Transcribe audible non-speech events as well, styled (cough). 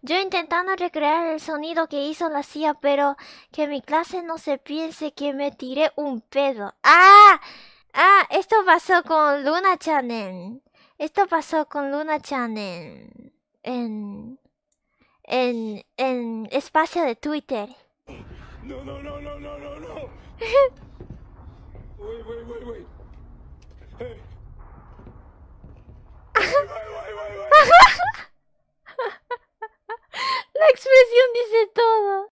Yo intentando recrear el sonido que hizo la CIA, pero que mi clase no se piense que me tiré un pedo. ¡Ah! Ah, esto pasó con Luna Channel. Esto pasó con Luna Channel. En. En. En espacio de Twitter. No, no, no, no, no, no, no. (laughs) expresión dice todo.